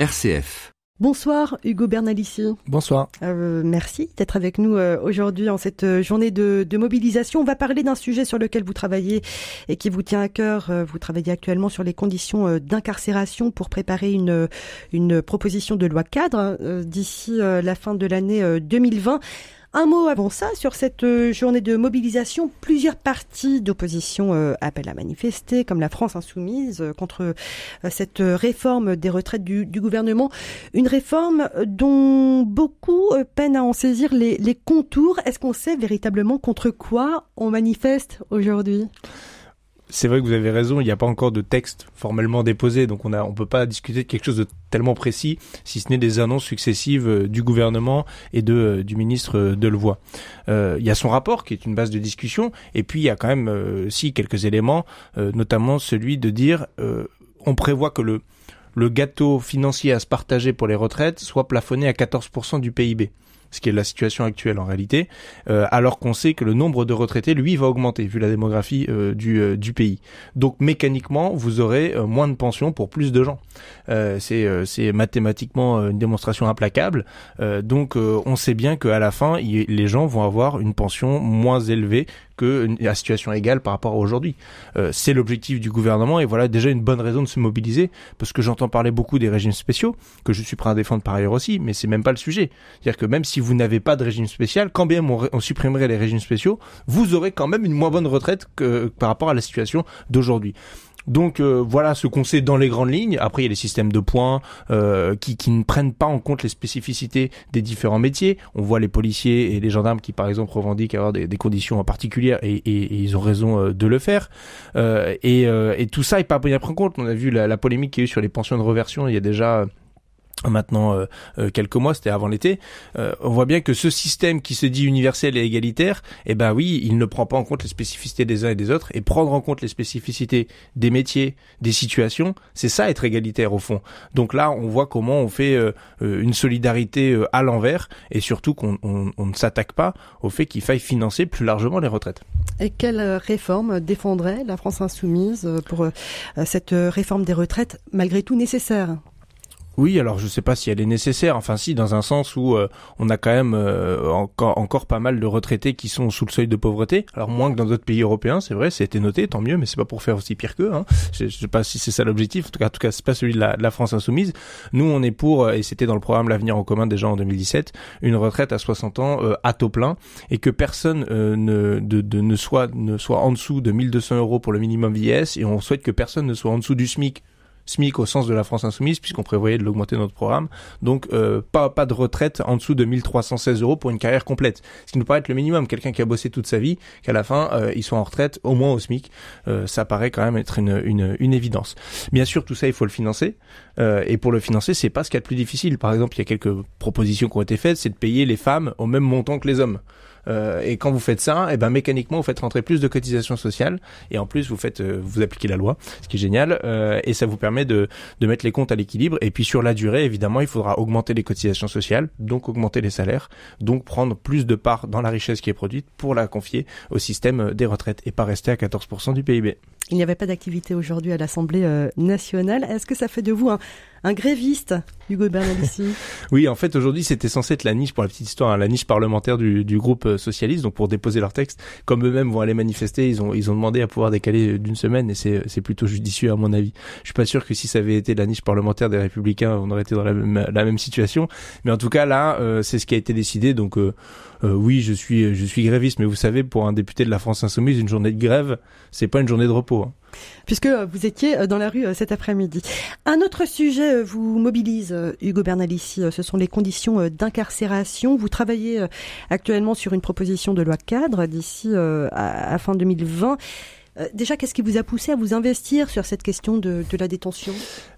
RCF. Bonsoir Hugo Bernalici. Bonsoir. Euh, merci d'être avec nous euh, aujourd'hui en cette euh, journée de, mobilisation. On va parler d'un sujet sur lequel vous travaillez et qui vous tient à cœur. Vous travaillez actuellement sur les conditions d'incarcération pour préparer une, une proposition de loi cadre hein, d'ici la fin de l'année 2020. Un mot avant ça, sur cette euh, journée de mobilisation, plusieurs partis d'opposition euh, appellent à manifester, comme la France insoumise, euh, contre cette réforme des retraites du, gouvernement. Une réforme dont beaucoup peinent à en saisir les contours. Est-ce qu'on sait véritablement contre quoi on manifeste aujourd'hui c'est vrai que vous avez raison, il n'y a pas encore de texte formellement déposé, donc on ne on peut pas discuter de quelque chose de tellement précis, si ce n'est des annonces successives euh, du gouvernement et de, euh, du ministre euh, Delevoye. il y a son rapport qui est une base de discussion, et puis il y a quand même euh, si quelques éléments, notamment celui de dire on prévoit que le, le gâteau financier à se partager pour les retraites soit plafonné à 14% du PIB ce qui est la situation actuelle en réalité, euh, alors qu'on sait que le nombre de retraités, lui, va augmenter vu la démographie euh, du, euh, du pays. Donc mécaniquement, vous aurez moins de pensions pour plus de gens. C'est mathématiquement une démonstration implacable. donc on sait bien qu'à la fin, les gens vont avoir une pension moins élevée que la situation égale par rapport à aujourd'hui. Euh, c'est l'objectif du gouvernement et voilà déjà une bonne raison de se mobiliser parce que j'entends parler beaucoup des régimes spéciaux que je suis prêt à défendre par ailleurs aussi, mais c'est même pas le sujet. C'est-à-dire que même si vous n'avez pas de régime spécial, quand bien on, supprimerait les régimes spéciaux, vous aurez quand même une moins bonne retraite que par rapport à la situation d'aujourd'hui. Donc euh, voilà ce qu'on sait dans les grandes lignes. Après, il y a les systèmes de points euh, qui, qui, ne prennent pas en compte les spécificités des différents métiers. On voit les policiers et les gendarmes qui, par exemple, revendiquent avoir des, des conditions particulières et, ils ont raison euh, de le faire. et, tout ça est pas bien pris en compte. On a vu la, la polémique qu'il y a eu sur les pensions de reversion il y a déjà maintenant euh, euh, quelques mois, c'était avant l'été, euh, on voit bien que ce système qui se dit universel et égalitaire, eh ben oui, il ne prend pas en compte les spécificités des uns et des autres, et prendre en compte les spécificités des métiers, des situations, c'est ça être égalitaire au fond. Donc là, on voit comment on fait une solidarité à l'envers, et surtout qu'on on ne s'attaque pas au fait qu'il faille financer plus largement les retraites. Et quelle réforme défendrait la France insoumise pour cette réforme des retraites, malgré tout nécessaire oui, alors je sais pas si elle est nécessaire. Enfin, si, dans un sens où euh, on a quand même euh, encore, encore pas mal de retraités qui sont sous le seuil de pauvreté. Alors moins que dans d'autres pays européens, c'est vrai, c'était noté, tant mieux. Mais c'est pas pour faire aussi pire qu'eux. Hein. Je, sais pas si c'est ça l'objectif. En tout cas, en tout cas, c'est pas celui de la, France insoumise. Nous, on est pour, euh, et c'était dans le programme l'avenir en commun déjà en 2017, une retraite à 60 ans à taux plein et que personne ne, ne soit ne soit en dessous de 1200 euros pour le minimum vieillesse et on souhaite que personne ne soit en dessous du SMIC SMIC au sens de la France insoumise, puisqu'on prévoyait de l'augmenter notre programme. Donc euh, pas pas de retraite en dessous de 1316 euros pour une carrière complète, ce qui nous paraît être le minimum. Quelqu'un qui a bossé toute sa vie, qu'à la fin euh, il soit en retraite au moins au SMIC, euh, ça paraît quand même être une, une, une évidence. Bien sûr, tout ça il faut le financer, euh, et pour le financer c'est pas ce qu'il y a de plus difficile. Par exemple, il y a quelques propositions qui ont été faites, c'est de payer les femmes au même montant que les hommes. Euh, et quand vous faites ça, et eh ben mécaniquement vous faites rentrer plus de cotisations sociales et en plus vous faites euh, vous appliquez la loi, ce qui est génial euh, et ça vous permet de, de mettre les comptes à l'équilibre et puis sur la durée évidemment il faudra augmenter les cotisations sociales, donc augmenter les salaires, donc prendre plus de part dans la richesse qui est produite pour la confier au système des retraites et pas rester à 14% du PIB. Il n'y avait pas d'activité aujourd'hui à l'Assemblée nationale. Est-ce que ça fait de vous un un gréviste, Hugo ici. oui, en fait, aujourd'hui, c'était censé être la niche, pour la petite histoire, hein, la niche parlementaire du, groupe euh, socialiste, donc pour déposer leur texte. Comme eux-mêmes vont aller manifester, ils ont, ils ont demandé à pouvoir décaler euh, d'une semaine, et c'est plutôt judicieux, à mon avis. Je suis pas sûr que si ça avait été la niche parlementaire des Républicains, on aurait été dans la même, situation. Mais en tout cas, là, euh, c'est ce qui a été décidé, donc... oui, je suis, je suis gréviste, mais vous savez, pour un député de la France insoumise, une journée de grève, c'est pas une journée de repos. Hein puisque euh, vous étiez euh, dans la rue euh, cet après-midi. Un autre sujet vous mobilise, Hugo ici, ce sont les conditions d'incarcération. Vous travaillez actuellement sur une proposition de loi cadre d'ici à fin 2020. Déjà, qu'est-ce qui vous a poussé à vous investir sur cette question de la détention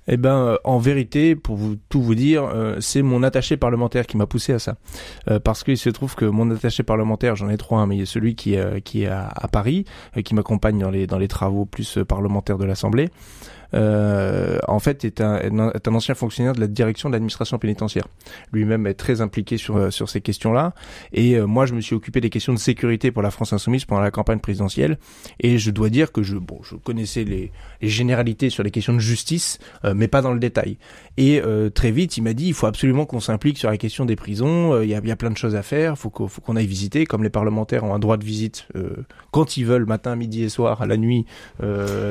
eh ben, euh, en vérité, pour vous, tout vous dire, euh, c'est mon attaché parlementaire qui m'a poussé à ça. Euh, parce qu'il se trouve que mon attaché parlementaire, j'en ai trois, hein, mais il y a celui qui, qui est à, Paris, qui m'accompagne dans les, dans les travaux plus parlementaires de l'Assemblée. en fait est un, un, ancien fonctionnaire de la direction de l'administration pénitentiaire. Lui-même est très impliqué sur, sur ces questions-là. Et moi, je me suis occupé des questions de sécurité pour la France insoumise pendant la campagne présidentielle. Et je dois dire que je, bon, je connaissais les, généralités sur les questions de justice, mais pas dans le détail. Et euh, très vite, il m'a dit, il faut absolument qu'on s'implique sur la question des prisons, euh, il y a, y, a, plein de choses à faire, faut qu'on, faut qu'on aille visiter, comme les parlementaires ont un droit de visite euh, quand ils veulent, matin, midi et soir, à la nuit,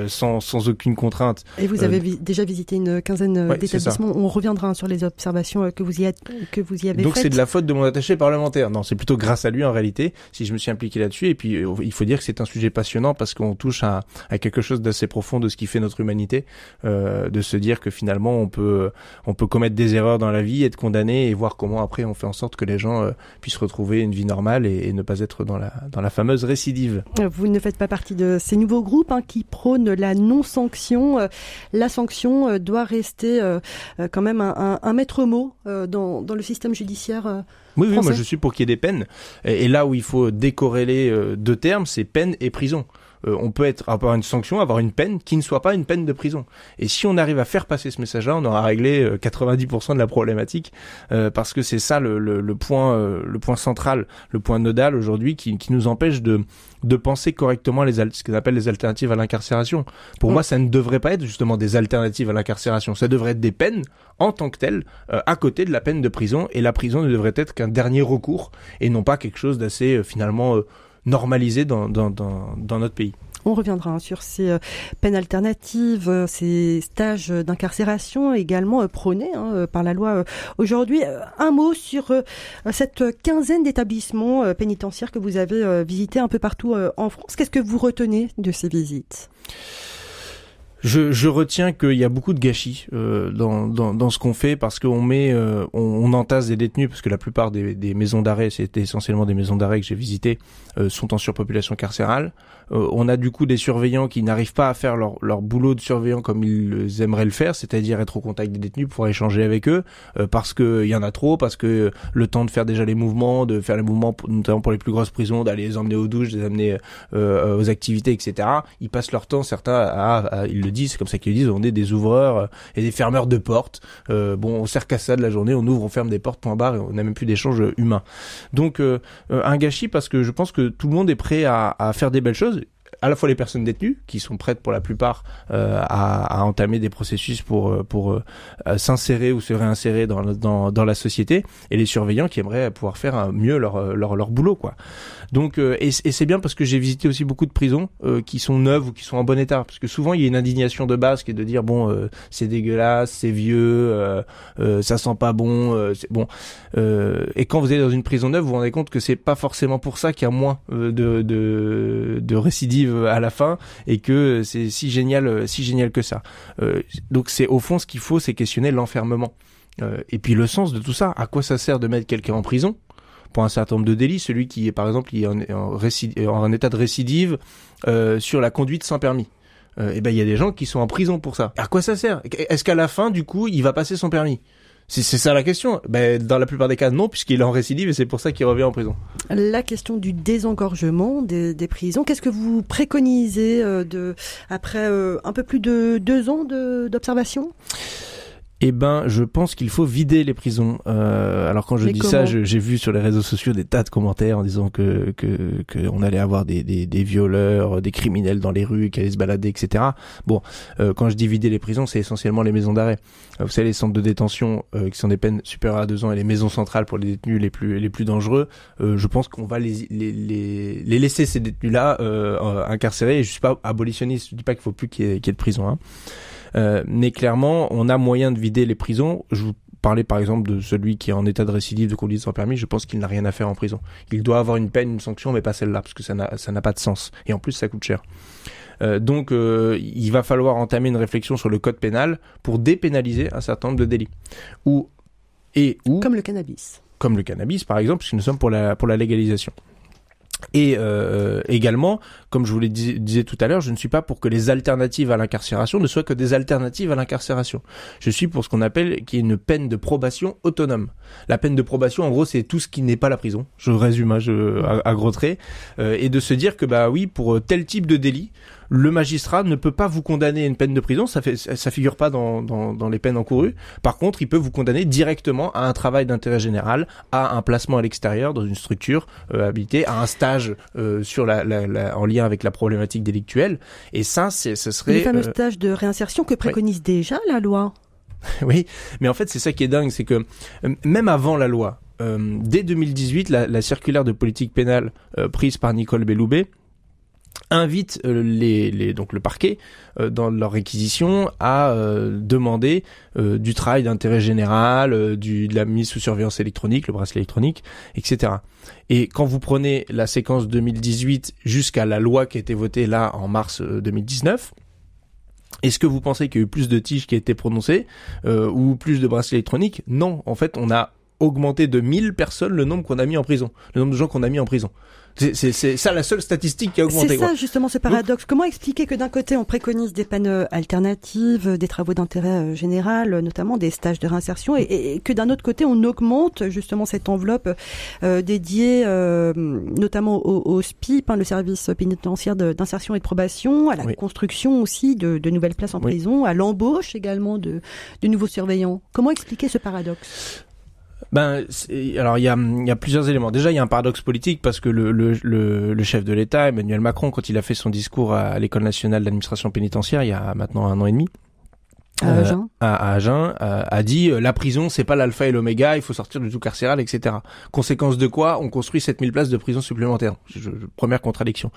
sans, sans aucune contrainte. Et vous avez déjà visité une quinzaine d'établissements, on reviendra sur les observations que vous y, êtes, que vous y avez Donc c'est de la faute de mon attaché parlementaire, non, c'est plutôt grâce à lui en réalité, si je me suis impliqué là-dessus, et puis il faut dire que c'est un sujet passionnant parce qu'on touche à, à quelque chose d'assez profond de ce qui fait notre humanité, de se dire que finalement on peut on peut commettre des erreurs dans la vie, être condamné et voir comment après on fait en sorte que les gens euh, puissent retrouver une vie normale et, ne pas être dans la, fameuse récidive. Euh, vous ne faites pas partie de ces nouveaux groupes hein, qui prônent la non-sanction. Euh, la sanction doit rester quand même un, maître mot dans, le système judiciaire. Oui, oui, moi je suis pour qu'il y ait des peines. Et, et là où il faut décorréler deux termes, c'est peine et prison. Euh, on peut être avoir une sanction, avoir une peine qui ne soit pas une peine de prison. Et si on arrive à faire passer ce message-là, on aura réglé 90% euh, de la problématique, euh, parce que c'est ça le, point, le point central, le point nodal aujourd'hui qui, nous empêche de de penser correctement les ce qu'on appelle les alternatives à l'incarcération. Pour mm. moi, ça ne devrait pas être justement des alternatives à l'incarcération. Ça devrait être des peines en tant que telles, à côté de la peine de prison. Et la prison ne devrait être qu'un dernier recours et non pas quelque chose d'assez finalement normalisé dans, dans, dans, notre pays. On reviendra hein, sur ces euh, peines alternatives, euh, ces stages d'incarcération également euh, prônés hein, par la loi aujourd'hui. Un mot sur cette quinzaine d'établissements pénitentiaires que vous avez visités un peu partout en France. Qu'est-ce que vous retenez de ces visites je, je retiens qu'il y a beaucoup de gâchis euh, dans, dans, dans, ce qu'on fait parce qu'on met, euh, on, entasse des détenus parce que la plupart des, des maisons d'arrêt, c'est essentiellement des maisons d'arrêt que j'ai visitées, euh, sont en surpopulation carcérale. Euh, on a du coup des surveillants qui n'arrivent pas à faire leur, leur boulot de surveillant comme ils aimeraient le faire, c'est-à-dire être au contact des détenus, pouvoir échanger avec eux parce que il y en a trop, parce que le temps de faire déjà les mouvements, de faire les mouvements notamment pour les plus grosses prisons, d'aller les emmener aux douches, les amener aux activités, etc. Ils passent leur temps certains à, à, à ils le c'est comme ça qu'ils disent, on est des ouvreurs euh, et des fermeurs de portes. Euh, bon, on sert qu'à ça de la journée, on ouvre, on ferme des portes, point barre, et on n'a même plus d'échange humain. Donc euh, un gâchis parce que je pense que tout le monde est prêt à faire des belles choses à la fois les personnes détenues, qui sont prêtes pour la plupart euh, à, entamer des processus pour, euh, pour euh, s'insérer ou se réinsérer dans, dans, dans, la société, et les surveillants qui aimeraient pouvoir faire mieux leur, leur, leur boulot. quoi. Donc, et, c'est bien parce que j'ai visité aussi beaucoup de prisons qui sont neuves ou qui sont en bon état, parce que souvent il y a une indignation de base qui est de dire, bon, c'est dégueulasse, c'est vieux, ça sent pas bon, c'est bon. et quand vous êtes dans une prison neuve, vous vous rendez compte que c'est pas forcément pour ça qu'il y a moins de, de, de récidive à la fin et que c'est si génial, si génial que ça. Euh, donc c'est au fond ce qu'il faut, c'est questionner l'enfermement. Euh, et puis le sens de tout ça, à quoi ça sert de mettre quelqu'un en prison pour un certain nombre de délits, celui qui est par exemple est en, en, état de récidive euh, sur la conduite sans permis. et eh ben il y a des gens qui sont en prison pour ça. À quoi ça sert Est-ce qu'à la fin du coup il va passer son permis c'est ça la question, ben, dans la plupart des cas, non, puisqu'il est en récidive et c'est pour ça qu'il revient en prison. La question du désengorgement des, prisons, qu'est-ce que vous préconisez euh, de, après euh, un peu plus de deux ans d'observation eh ben, je pense qu'il faut vider les prisons. Euh, alors quand je dis ça, j'ai vu sur les réseaux sociaux des tas de commentaires en disant que que qu'on allait avoir des, des, violeurs, euh, des criminels dans les rues qui allaient se balader, etc. Bon, euh, quand je dis vider les prisons, c'est essentiellement les maisons d'arrêt. Vous savez, les centres de détention qui sont des peines supérieures à deux ans et les maisons centrales pour les détenus les plus les plus dangereux. je pense qu'on va les, les, les laisser ces détenus là incarcérés. Et je suis pas abolitionniste, je dis pas qu'il faut plus qu'il y, ait de prison. Hein. Euh, mais clairement, on a moyen de vider les prisons. Je vous parlais par exemple de celui qui est en état de récidive de conduite sans permis. Je pense qu'il n'a rien à faire en prison. Il doit avoir une peine, une sanction, mais pas celle-là, parce que ça n'a pas de sens. Et en plus, ça coûte cher. Euh, donc euh, il va falloir entamer une réflexion sur le code pénal pour dépénaliser un certain nombre de délits. Ou, et ou, comme le cannabis. Comme le cannabis, par exemple, puisque nous sommes pour la, pour la légalisation. Et euh, euh, également, comme je vous le disais tout à l'heure, je ne suis pas pour que les alternatives à l'incarcération ne soient que des alternatives à l'incarcération. Je suis pour ce qu'on appelle qui est une peine de probation autonome. La peine de probation, en gros, c'est tout ce qui n'est pas la prison. Je résume, hein, à, gros traits, euh, et de se dire que bah oui, pour tel type de délit, le magistrat ne peut pas vous condamner à une peine de prison, ça, fait, ça figure pas dans, les peines encourues. Par contre, il peut vous condamner directement à un travail d'intérêt général, à un placement à l'extérieur dans une structure euh, habitée, à un stage euh, sur la, en lien avec la problématique délictuelle. Et ça, c'est, ce serait... Le fameux euh, stage de réinsertion que préconise déjà la loi. oui, mais en fait, c'est ça qui est dingue, c'est que même avant la loi, dès 2018, la, circulaire de politique pénale prise par Nicole Belloubet, invite euh, les, les, donc le parquet euh, dans leur réquisition à euh, demander du travail d'intérêt général, du, de la mise sous surveillance électronique, le bracelet électronique, etc. Et quand vous prenez la séquence 2018 jusqu'à la loi qui a été votée là en mars 2019, est-ce que vous pensez qu'il y a eu plus de tiges qui a été prononcées ou plus de bracelets électroniques Non, en fait, on a augmenter de 1000 personnes le nombre qu'on a mis en prison, le nombre de gens qu'on a mis en prison. C'est ça la seule statistique qui a augmenté. C'est ça justement ce paradoxe. Comment expliquer que d'un côté on préconise des panneaux euh, alternatives, euh, des travaux d'intérêt euh, général, notamment des stages de réinsertion, et, que d'un autre côté on augmente justement cette enveloppe dédiée notamment au, SPI, SPIP, hein, le service pénitentiaire d'insertion et de probation, à la construction aussi de, nouvelles places en prison, à l'embauche également de, de nouveaux surveillants. Comment expliquer ce paradoxe ben, alors il y a, plusieurs éléments. Déjà, il y a un paradoxe politique parce que le, le, le, chef de l'État, Emmanuel Macron, quand il a fait son discours à, à l'école nationale d'administration pénitentiaire, il y a maintenant un an et demi, euh, à Agen, euh, a dit euh, la prison c'est pas l'alpha et l'oméga, il faut sortir du tout carcéral, etc. Conséquence de quoi on construit 7000 places de prison supplémentaires. première contradiction.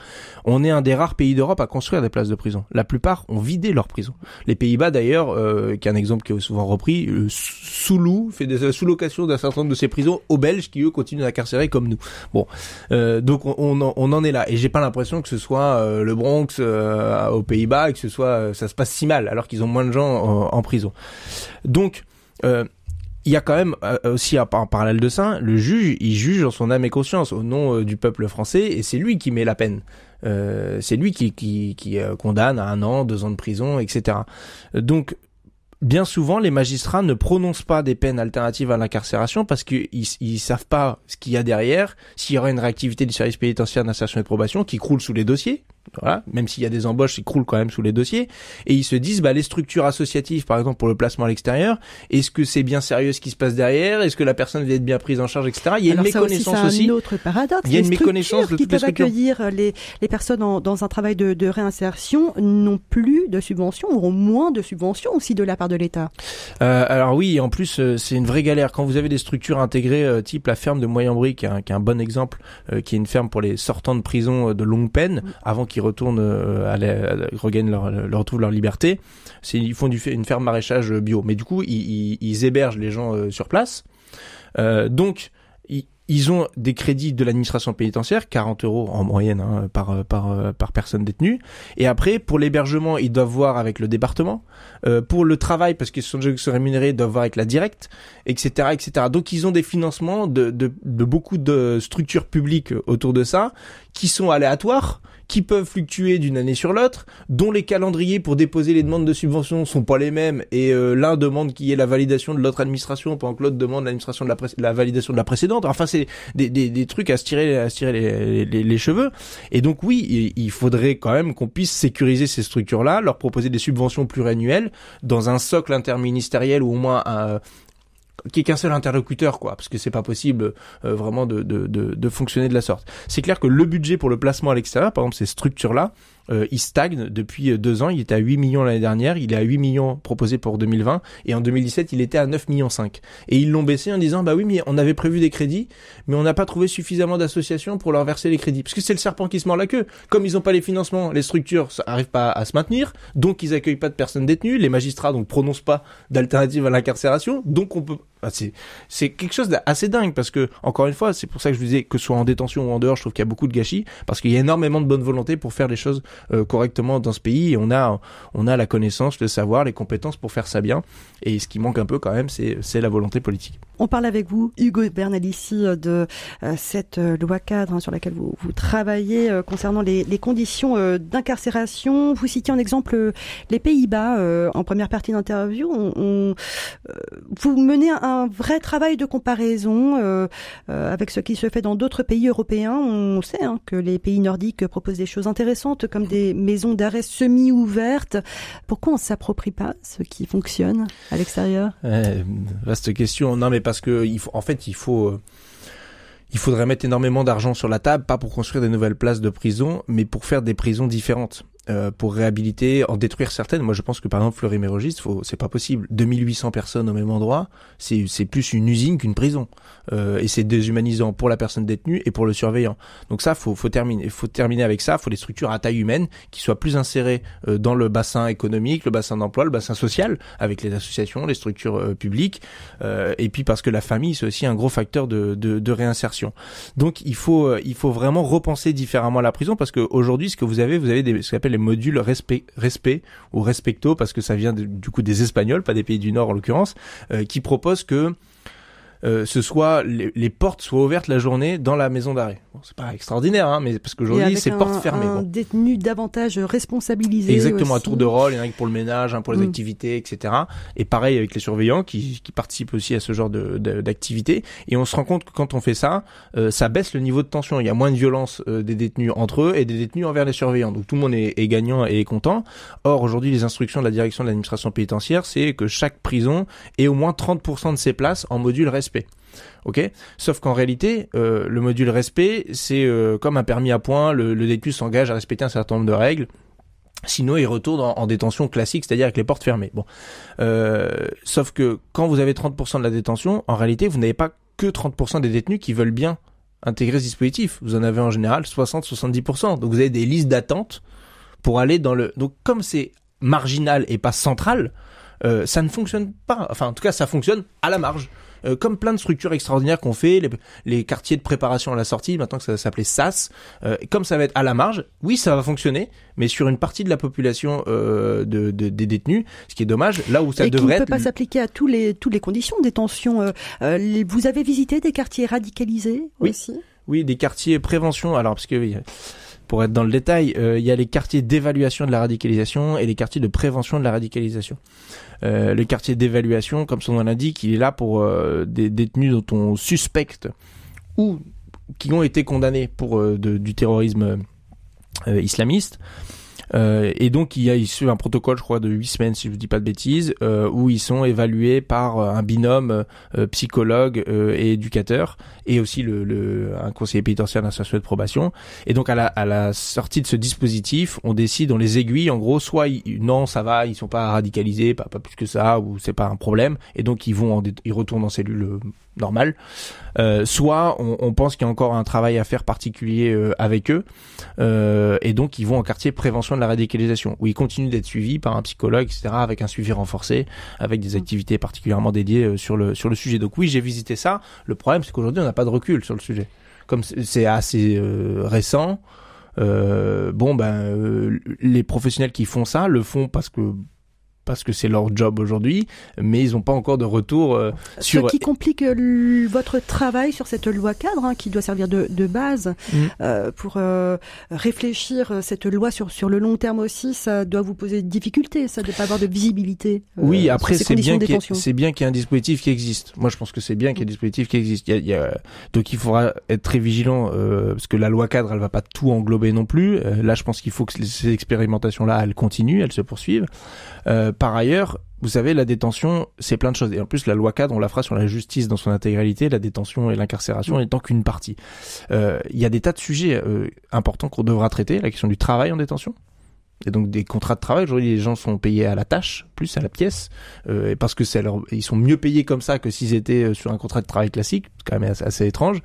On est un des rares pays d'Europe à construire des places de prison. La plupart ont vidé leurs prisons. Les Pays-Bas d'ailleurs, qui est un exemple qui est souvent repris, sous-loue, fait des sous-locations d'un certain nombre de ces prisons aux Belges qui eux continuent d'incarcérer comme nous. Bon, donc on, on, en, est là. Et j'ai pas l'impression que ce soit le Bronx aux Pays-Bas et que ce soit ça se passe si mal alors qu'ils ont moins de gens euh, en prison. Donc, euh, il y a quand même euh, aussi en parallèle de ça, le juge, il juge en son âme et conscience au nom du peuple français et c'est lui qui met la peine. c'est lui qui, qui, condamne à un an, deux ans de prison, etc. Donc, bien souvent, les magistrats ne prononcent pas des peines alternatives à l'incarcération parce qu'ils ne savent pas ce qu'il y a derrière, s'il y aura une réactivité du service pénitentiaire d'insertion et de probation qui croule sous les dossiers, voilà, même s'il y a des embauches, ils croulent quand même sous les dossiers. Et ils se disent, bah, les structures associatives, par exemple, pour le placement à l'extérieur, est-ce que c'est bien sérieux ce qui se passe derrière Est-ce que la personne va être bien prise en charge, etc. Il y a une méconnaissance aussi. paradoxe. Il y a une méconnaissance de qui peuvent accueillir euh, les, personnes dans un travail de, réinsertion n'ont plus de subventions, auront moins de subventions aussi de la part de l'État. Euh, alors oui, en plus, euh, c'est une vraie galère. Quand vous avez des structures intégrées, type la ferme de moyen qui qui est un bon exemple, qui est une ferme pour les sortants de prison de longue peine, mm. avant qu'ils retournent euh, à, leur, retrouvent leur liberté, c'est ils font du, une ferme maraîchage euh, bio. Mais du coup, ils, hébergent les gens euh, sur place. donc, ils, ont des crédits de l'administration pénitentiaire, 40 euros en moyenne hein, par, par, personne détenue. Et après, pour l'hébergement, ils doivent voir avec le département. pour le travail, parce qu'ils sont, rémunérés, ils doivent voir avec la directe, etc., etc. Donc, ils ont des financements de, de beaucoup de structures publiques autour de ça qui sont aléatoires qui peuvent fluctuer d'une année sur l'autre, dont les calendriers pour déposer les demandes de subventions sont pas les mêmes et euh, l'un demande qu'il y ait la validation de l'autre administration pendant que l'autre demande l'administration de la, validation de la précédente. Enfin, c'est des, trucs à se tirer, à se tirer les, cheveux. Et donc oui, il, faudrait quand même qu'on puisse sécuriser ces structures-là, leur proposer des subventions pluriannuelles dans un socle interministériel ou au moins un, qui est qu'un seul interlocuteur quoi parce que c'est pas possible euh, vraiment de, de, de, de, fonctionner de la sorte. C'est clair que le budget pour le placement à l'extérieur, par exemple ces structures là, euh, il stagne depuis euh, deux ans. Il était à 8 millions l'année dernière, il est à 8 millions proposés pour 2020 et en 2017 il était à 9 millions 5. Et ils l'ont baissé en disant bah oui mais on avait prévu des crédits mais on n'a pas trouvé suffisamment d'associations pour leur verser les crédits parce que c'est le serpent qui se mord la queue. Comme ils n'ont pas les financements, les structures n'arrivent pas à se maintenir, donc ils accueillent pas de personnes détenues, les magistrats donc prononcent pas d'alternative à l'incarcération, donc on peut c'est quelque chose d'assez dingue parce que encore une fois c'est pour ça que je vous disais que soit en détention ou en dehors je trouve qu'il y a beaucoup de gâchis parce qu'il y a énormément de bonne volonté pour faire les choses euh, correctement dans ce pays et on a on a la connaissance le savoir les compétences pour faire ça bien et ce qui manque un peu quand même c'est la volonté politique on parle avec vous, Hugo Bernal, ici, euh, de euh, cette euh, loi cadre hein, sur laquelle vous, travaillez concernant les, conditions d'incarcération. Vous citiez en exemple les Pays-Bas en première partie d'interview. On, vous menez un vrai travail de comparaison avec ce qui se fait dans d'autres pays européens. On sait hein, que les pays nordiques proposent des choses intéressantes comme des maisons d'arrêt semi-ouvertes. Pourquoi on s'approprie pas ce qui fonctionne à l'extérieur Vaste question. Non, parce que en fait, il euh, il faudrait mettre énormément d'argent sur la table, pas pour construire des nouvelles places de prison, mais pour faire des prisons différentes. Euh, pour réhabiliter, en détruire certaines. Moi, je pense que par exemple Fleury-Mérogis, c'est pas possible. 2800 personnes au même endroit, c'est plus une usine qu'une prison, euh, et c'est déshumanisant pour la personne détenue et pour le surveillant. Donc ça, faut faut terminer, faut terminer avec ça. Faut des structures à taille humaine qui soient plus insérées euh, dans le bassin économique, le bassin d'emploi, le bassin social, avec les associations, les structures publiques, et puis parce que la famille c'est aussi un gros facteur de, de, de réinsertion. Donc il faut il faut vraiment repenser différemment la prison parce que aujourd'hui, ce que vous avez, vous avez des, ce qu'on appelle les module respect, respect ou respecto, parce que ça vient du coup des Espagnols, pas des pays du Nord en l'occurrence, euh, qui propose que euh, ce soit les, portes soient ouvertes la journée dans la maison d'arrêt. Bon, c'est pas extraordinaire, hein, mais parce qu'aujourd'hui c'est portes fermées. Un détenu davantage responsabilisé. Exactement, à tour de rôle, il y en a pour le ménage, un hein, pour les mm. activités, etc. Et pareil avec les surveillants qui, qui participent aussi à ce genre d'activité. De, d'activités et on se rend compte que quand on fait ça, euh, ça baisse le niveau de tension. Il y a moins de violence euh, des détenus entre eux et des détenus envers les surveillants. Donc tout le monde est, gagnant et est content. Or aujourd'hui les instructions de la direction de l'administration pénitentiaire, c'est que chaque prison ait au moins 30% de ses places en module respect respect. Ok Sauf qu'en réalité, euh, le module respect, c'est euh, comme un permis à point le, détenu s'engage à respecter un certain nombre de règles. Sinon, il retourne en, détention classique, c'est-à-dire avec les portes fermées. Bon, euh, sauf que quand vous avez 30% de la détention, en réalité, vous n'avez pas que 30% des détenus qui veulent bien intégrer ce dispositif. Vous en avez en général 60-70%. Donc vous avez des listes d'attente pour aller dans le. Donc comme c'est marginal et pas central, ça ne fonctionne pas. Enfin, en tout cas, ça fonctionne à la marge. Euh, comme plein de structures extraordinaires qu'on fait, les, les, quartiers de préparation à la sortie, maintenant que ça s'appelait SAS, euh, comme ça va être à la marge, oui, ça va fonctionner, mais sur une partie de la population euh, de, de, des détenus, ce qui est dommage, là où ça devrait... Et ne peut pas s'appliquer à tous les, toutes les conditions de détention. Euh, vous avez visité des quartiers radicalisés aussi Oui, des quartiers prévention, alors parce que pour être dans le détail, euh, il y a les quartiers d'évaluation de la radicalisation et les quartiers de prévention de la radicalisation. Euh, le quartier d'évaluation, comme son nom l'indique, il est là pour euh, des détenus dont on suspecte ou qui ont été condamnés pour du terrorisme islamiste. Euh, et donc il y a issu un protocole, je crois, de 8 semaines, si je ne dis pas de bêtises, euh, où ils sont évalués par euh, un binôme euh, psychologue et éducateur, et aussi le, le un conseiller pénitentiaire d'un de probation. Et donc à la, sortie de ce dispositif, on décide, on les aiguille, en gros, soit non, ça va, ils sont pas radicalisés, pas, plus que ça, ou c'est pas un problème, et donc ils vont, ils retournent en cellule normal, euh, soit on, pense qu'il y a encore un travail à faire particulier euh, avec eux, euh, et donc ils vont en quartier prévention de la radicalisation, où ils continuent d'être suivis par un psychologue, etc., avec un suivi renforcé, avec des mm. activités particulièrement dédiées sur le, sur le sujet. Donc oui, j'ai visité ça, le problème c'est qu'aujourd'hui on n'a pas de recul sur le sujet. Comme c'est assez récent, bon ben les professionnels qui font ça le font parce que parce que c'est leur job aujourd'hui, mais ils n'ont pas encore de retour euh, sur... Ce qui complique euh, votre travail sur cette loi cadre, hein, qui doit servir de, de base mm. euh, pour réfléchir cette loi sur, sur le long terme aussi, ça doit vous poser des difficultés, ça, de pas avoir de visibilité. oui, après, c'est bien qu'il y, qu'il y, ait un dispositif qui existe. Moi, je pense que c'est bien qu'il y ait un dispositif qui existe. Il y a, Donc, il faudra être très vigilant, parce que la loi cadre, elle va pas tout englober non plus. là, je pense qu'il faut que ces expérimentations-là, elles continuent, elles se poursuivent par ailleurs, vous savez, la détention, c'est plein de choses. Et en plus, la loi cadre, on la fera sur la justice dans son intégralité, la détention et l'incarcération mm. étant qu'une partie. Euh, il y a des tas de sujets euh, importants qu'on devra traiter, la question du travail en détention. Et donc des contrats de travail, aujourd'hui les gens sont payés à la tâche, plus à la pièce, euh, parce que c'est leur... ils sont mieux payés comme ça que s'ils étaient euh, sur un contrat de travail classique, c'est quand même assez étrange.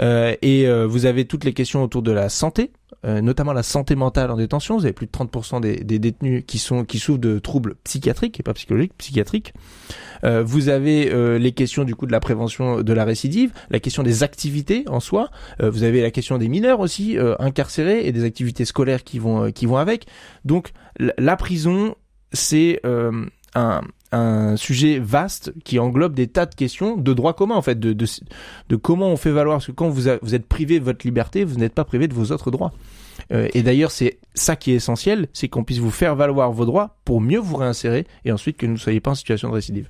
Euh, et euh, vous avez toutes les questions autour de la santé, euh, notamment la santé mentale en détention. Vous avez plus de 30% des, détenus qui sont qui souffrent de troubles psychiatriques et pas psychologiques, psychiatriques. vous avez les questions du coup de la prévention de la récidive, la question des activités en soi. vous avez la question des mineurs aussi incarcérés et des activités scolaires qui vont qui vont avec. Donc la prison c'est un, un sujet vaste qui englobe des tas de questions de droit commun en fait, de, de, comment on fait valoir, parce que quand vous, vous êtes privé de votre liberté, vous n'êtes pas privé de vos autres droits. Euh, et d'ailleurs, c'est ça qui est essentiel, c'est qu'on puisse vous faire valoir vos droits pour mieux vous réinsérer et ensuite que vous ne soyez pas en situation de récidive.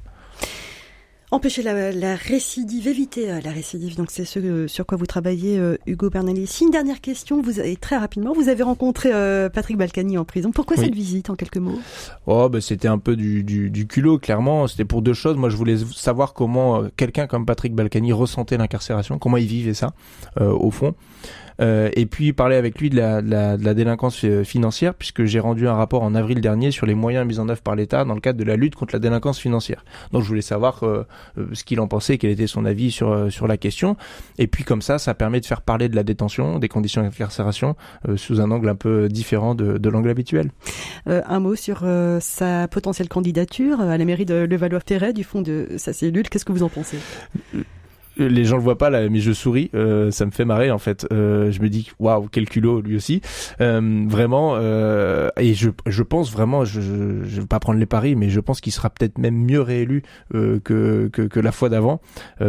Empêcher la, récidive, éviter euh, la récidive. Donc c'est ce euh, sur quoi vous travaillez, euh, Hugo Bernelli. Si une dernière question, vous avez, très rapidement, vous avez rencontré Patrick Balkany en prison. Pourquoi cette visite en quelques mots Oh, ben, c'était un peu du, culot, clairement. C'était pour deux choses. Moi, je voulais savoir comment quelqu'un comme Patrick Balkany ressentait l'incarcération, comment il vivait ça, au fond. Euh, et puis parler avec lui de la, de la, de la délinquance euh, financière, puisque j'ai rendu un rapport en avril dernier sur les moyens mis en œuvre par l'État dans le cadre de la lutte contre la délinquance financière. Donc je voulais savoir euh, ce qu'il en pensait, quel était son avis sur, sur la question. Et puis comme ça, ça permet de faire parler de la détention, des conditions d'incarcération, sous un angle un peu différent de, de l'angle habituel. un mot sur sa potentielle candidature à la mairie de Levallois-Perret du fond de sa cellule. Qu'est-ce que vous en pensez les gens le voient pas là, mais je souris, euh, ça me fait marrer en fait. Euh, je me dis waouh quel culot lui aussi, euh, vraiment. et je, je pense vraiment, je, je, vais pas prendre les paris, mais je pense qu'il sera peut-être même mieux réélu que, que, la fois d'avant,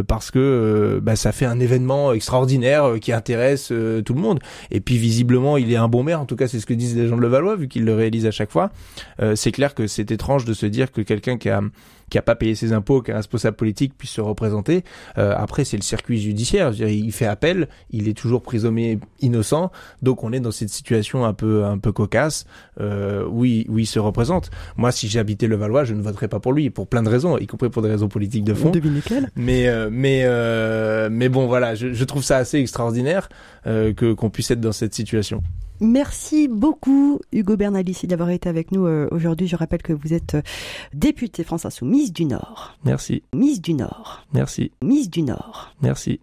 parce que bah, ça fait un événement extraordinaire qui intéresse tout le monde. Et puis visiblement il est un bon maire, en tout cas c'est ce que disent les gens de Levallois vu qu'il le réalisent à chaque fois. c'est clair que c'est étrange de se dire que quelqu'un qui a qui a pas payé ses impôts, qu'un responsable politique puisse se représenter. Euh, après, c'est le circuit judiciaire. dire, il fait appel, il est toujours prisonnier innocent. Donc, on est dans cette situation un peu un peu cocasse euh, où, il, se représente. Moi, si j'habitais le Valois, je ne voterais pas pour lui pour plein de raisons, y compris pour des raisons politiques de fond. Mais euh, mais mais bon, voilà, je, trouve ça assez extraordinaire que qu'on puisse être dans cette situation. Merci beaucoup Hugo Bernalici d'avoir été avec nous aujourd'hui. Je rappelle que vous êtes député France Insoumise Miss du Nord. Merci. Miss du Nord. Merci. Miss du Nord. Merci.